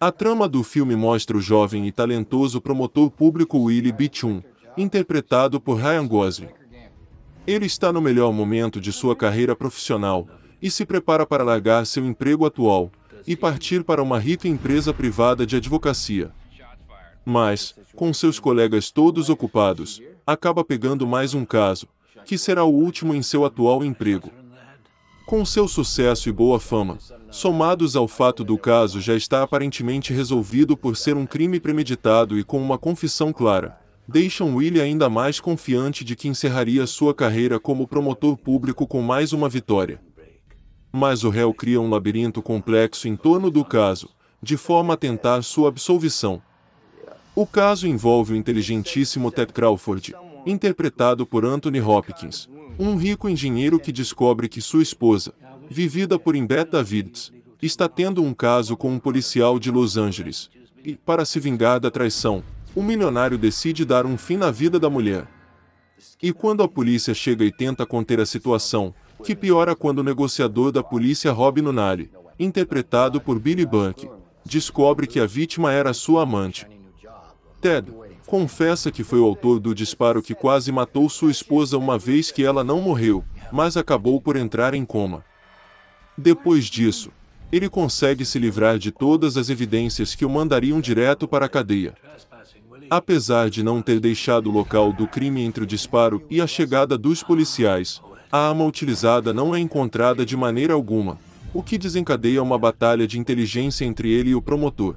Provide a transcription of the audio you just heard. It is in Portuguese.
A trama do filme mostra o jovem e talentoso promotor público Willie Bichum, interpretado por Ryan Gosling. Ele está no melhor momento de sua carreira profissional e se prepara para largar seu emprego atual e partir para uma rica empresa privada de advocacia. Mas, com seus colegas todos ocupados, acaba pegando mais um caso, que será o último em seu atual emprego. Com seu sucesso e boa fama, somados ao fato do caso já estar aparentemente resolvido por ser um crime premeditado e com uma confissão clara, deixam Willie ainda mais confiante de que encerraria sua carreira como promotor público com mais uma vitória. Mas o réu cria um labirinto complexo em torno do caso, de forma a tentar sua absolvição. O caso envolve o inteligentíssimo Ted Crawford, interpretado por Anthony Hopkins, um rico engenheiro que descobre que sua esposa, vivida por Imbeth Davids, está tendo um caso com um policial de Los Angeles. E, para se vingar da traição, o milionário decide dar um fim na vida da mulher. E quando a polícia chega e tenta conter a situação, que piora quando o negociador da polícia Robin Nunari, interpretado por Billy Bunk, descobre que a vítima era sua amante. Ted confessa que foi o autor do disparo que quase matou sua esposa uma vez que ela não morreu, mas acabou por entrar em coma. Depois disso, ele consegue se livrar de todas as evidências que o mandariam direto para a cadeia. Apesar de não ter deixado o local do crime entre o disparo e a chegada dos policiais, a arma utilizada não é encontrada de maneira alguma, o que desencadeia uma batalha de inteligência entre ele e o promotor.